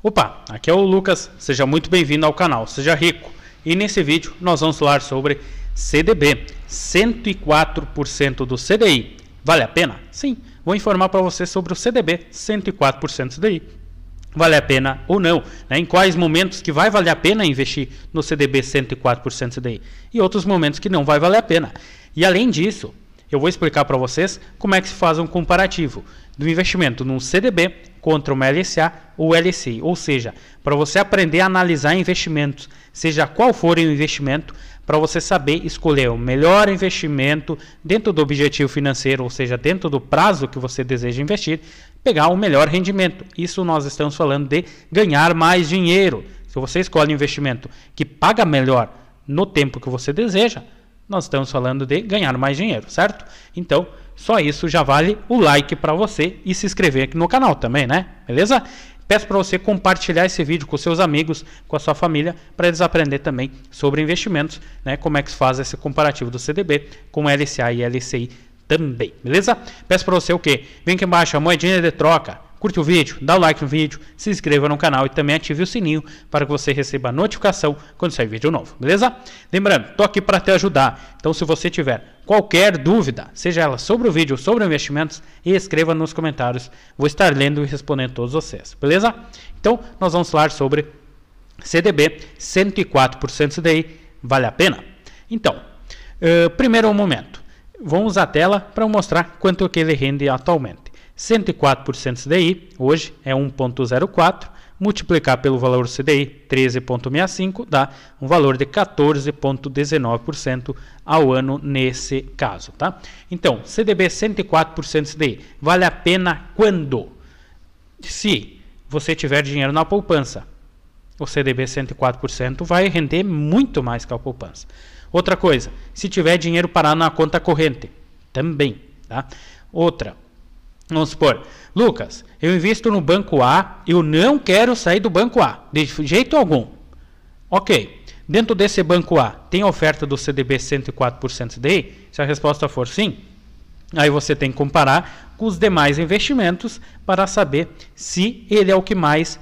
Opa, aqui é o Lucas, seja muito bem-vindo ao canal Seja Rico e nesse vídeo nós vamos falar sobre CDB, 104% do CDI. Vale a pena? Sim, vou informar para você sobre o CDB, 104% do CDI. Vale a pena ou não? Né? Em quais momentos que vai valer a pena investir no CDB 104% do CDI e outros momentos que não vai valer a pena. E além disso, eu vou explicar para vocês como é que se faz um comparativo do investimento num CDB contra uma LSA ou LCI, ou seja, para você aprender a analisar investimentos, seja qual for o investimento, para você saber escolher o melhor investimento dentro do objetivo financeiro, ou seja, dentro do prazo que você deseja investir, pegar o melhor rendimento. Isso nós estamos falando de ganhar mais dinheiro. Se você escolhe um investimento que paga melhor no tempo que você deseja, nós estamos falando de ganhar mais dinheiro, certo? Então, só isso já vale o like para você e se inscrever aqui no canal também, né? Beleza? Peço para você compartilhar esse vídeo com seus amigos, com a sua família, para eles aprenderem também sobre investimentos, né? Como é que se faz esse comparativo do CDB com LCA e LCI também, beleza? Peço para você o quê? Vem aqui embaixo a moedinha de troca Curte o vídeo, dá o like no vídeo, se inscreva no canal e também ative o sininho para que você receba notificação quando sair vídeo novo, beleza? Lembrando, tô aqui para te ajudar. Então, se você tiver qualquer dúvida, seja ela sobre o vídeo ou sobre investimentos, escreva nos comentários. Vou estar lendo e respondendo todos vocês, beleza? Então, nós vamos falar sobre CDB 104% CDI, vale a pena? Então, uh, primeiro momento, vamos à tela para mostrar quanto que ele rende atualmente. 104% CDI, hoje é 1,04, multiplicar pelo valor CDI 13,65 dá um valor de 14,19% ao ano nesse caso, tá? Então, CDB 104% CDI vale a pena quando? Se você tiver dinheiro na poupança, o CDB 104% vai render muito mais que a poupança. Outra coisa, se tiver dinheiro parado na conta corrente, também, tá? Outra, Vamos supor, Lucas, eu invisto no banco A, eu não quero sair do banco A, de jeito algum. Ok, dentro desse banco A, tem oferta do CDB 104% DI? Se a resposta for sim, aí você tem que comparar com os demais investimentos para saber se ele é o que mais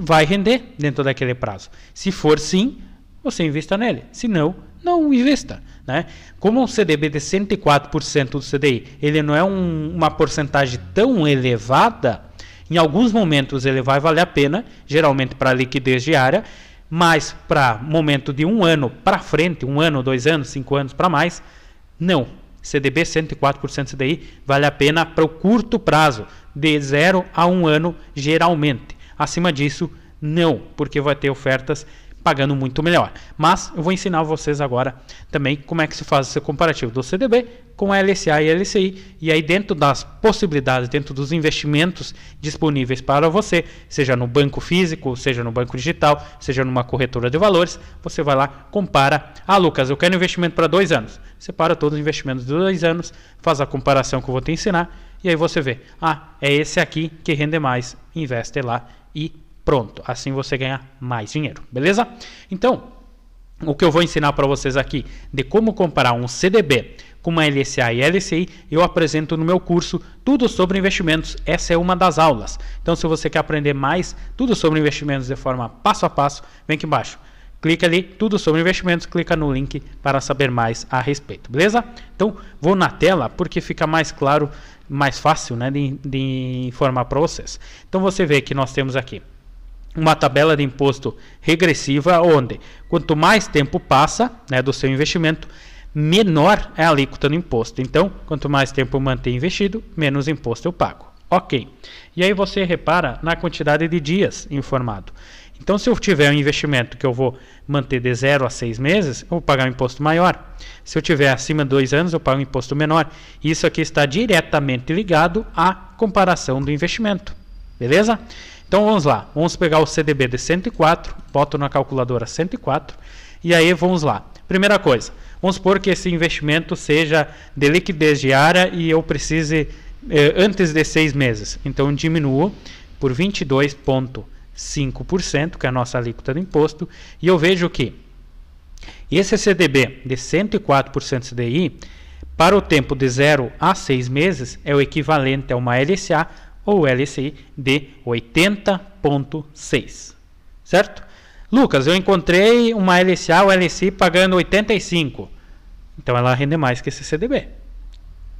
vai render dentro daquele prazo. Se for sim, você invista nele, se não, não invista. Né? Como um CDB de 104% do CDI, ele não é um, uma porcentagem tão elevada, em alguns momentos ele vai valer a pena, geralmente para liquidez diária, mas para momento de um ano para frente, um ano, dois anos, cinco anos para mais, não. CDB 104% CDI vale a pena para o curto prazo, de 0 a 1 um ano, geralmente. Acima disso, não, porque vai ter ofertas pagando muito melhor. Mas eu vou ensinar vocês agora também como é que se faz esse comparativo do CDB com LCA e LCI. E aí dentro das possibilidades, dentro dos investimentos disponíveis para você, seja no banco físico, seja no banco digital, seja numa corretora de valores, você vai lá, compara. Ah, Lucas, eu quero investimento para dois anos. Separa todos os investimentos de dois anos, faz a comparação que eu vou te ensinar. E aí você vê, ah, é esse aqui que rende mais, investe lá e Pronto, assim você ganha mais dinheiro, beleza? Então, o que eu vou ensinar para vocês aqui de como comparar um CDB com uma LCA e LCI, eu apresento no meu curso tudo sobre investimentos. Essa é uma das aulas. Então, se você quer aprender mais tudo sobre investimentos de forma passo a passo, vem aqui embaixo. Clica ali, tudo sobre investimentos, clica no link para saber mais a respeito, beleza? Então, vou na tela porque fica mais claro, mais fácil né, de, de informar para vocês. Então, você vê que nós temos aqui uma tabela de imposto regressiva, onde quanto mais tempo passa né, do seu investimento, menor é a alíquota do imposto. Então, quanto mais tempo eu manter investido, menos imposto eu pago. Ok. E aí você repara na quantidade de dias informado. Então, se eu tiver um investimento que eu vou manter de 0 a 6 meses, eu vou pagar um imposto maior. Se eu tiver acima de 2 anos, eu pago um imposto menor. Isso aqui está diretamente ligado à comparação do investimento. Beleza? Então vamos lá, vamos pegar o CDB de 104, boto na calculadora 104 e aí vamos lá. Primeira coisa, vamos supor que esse investimento seja de liquidez diária e eu precise eh, antes de seis meses. Então diminuo por 22,5%, que é a nossa alíquota do imposto, e eu vejo que esse CDB de 104% CDI, para o tempo de 0 a 6 meses, é o equivalente a uma LSA ou LCI de 80.6, certo? Lucas, eu encontrei uma LCA ou LCI pagando 85, então ela rende mais que esse CDB,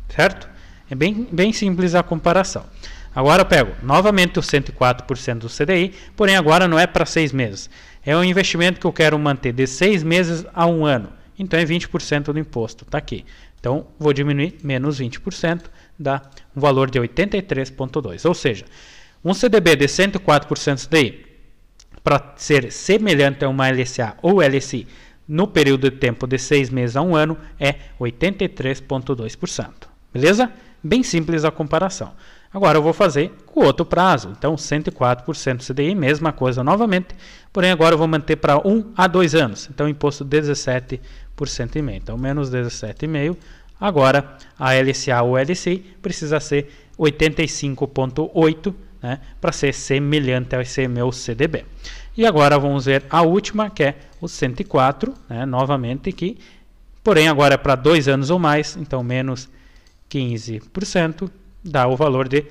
certo? É bem, bem simples a comparação. Agora eu pego novamente o 104% do CDI, porém agora não é para 6 meses. É um investimento que eu quero manter de 6 meses a 1 um ano. Então é 20% do imposto, está aqui. Então vou diminuir menos 20%, dá um valor de 83,2. Ou seja, um CDB de 104% CDI para ser semelhante a uma LCA ou LCI no período de tempo de 6 meses a 1 ano é 83,2%. Beleza? Bem simples a comparação. Agora eu vou fazer com outro prazo, então 104% CDI, mesma coisa novamente, porém agora eu vou manter para 1 a 2 anos, então imposto 17% e meio, então menos 17,5% Agora, a LCA ou LCI precisa ser 85.8 né, para ser semelhante ao ICM CDB. E agora vamos ver a última, que é o 104, né, novamente aqui, porém agora é para dois anos ou mais, então menos 15%, dá o valor de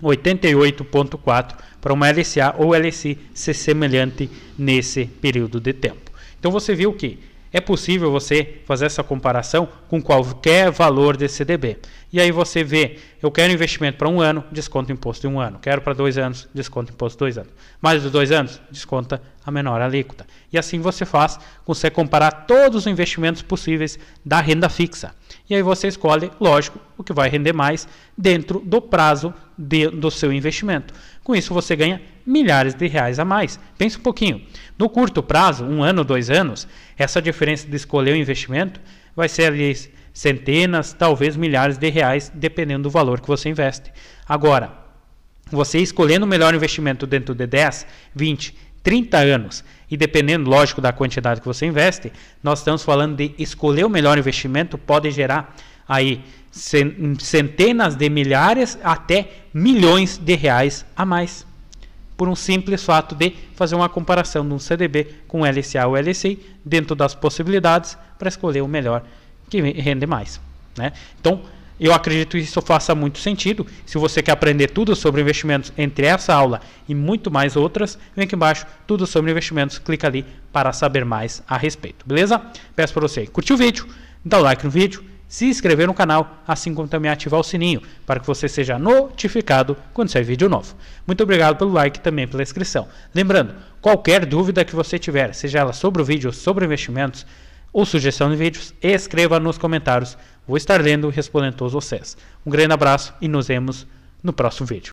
88,4 para uma LCA ou LCI ser semelhante nesse período de tempo. Então você viu que é possível você fazer essa comparação com qualquer valor desse CDB. E aí você vê, eu quero investimento para um ano, desconto imposto de um ano. Quero para dois anos, desconto imposto de dois anos. Mais de dois anos, desconta a menor alíquota. E assim você faz, consegue comparar todos os investimentos possíveis da renda fixa. E aí você escolhe, lógico, o que vai render mais dentro do prazo de, do seu investimento. Com isso, você ganha milhares de reais a mais. Pensa um pouquinho. No curto prazo, um ano, dois anos, essa diferença de escolher o investimento vai ser ali centenas, talvez milhares de reais, dependendo do valor que você investe. Agora, você escolhendo o melhor investimento dentro de 10, 20, 30 anos, e dependendo, lógico, da quantidade que você investe, nós estamos falando de escolher o melhor investimento pode gerar aí centenas de milhares até milhões de reais a mais por um simples fato de fazer uma comparação de um CDB com LCA ou LCI dentro das possibilidades para escolher o melhor que rende mais. Né? Então, eu acredito que isso faça muito sentido. Se você quer aprender tudo sobre investimentos entre essa aula e muito mais outras, vem aqui embaixo, tudo sobre investimentos, clica ali para saber mais a respeito, beleza? Peço para você curtir o vídeo, dar like no vídeo, se inscrever no canal, assim como também ativar o sininho, para que você seja notificado quando sair vídeo novo. Muito obrigado pelo like e também pela inscrição. Lembrando, qualquer dúvida que você tiver, seja ela sobre o vídeo, sobre investimentos ou sugestão de vídeos, escreva nos comentários. Vou estar lendo e respondendo todos vocês. Um grande abraço e nos vemos no próximo vídeo.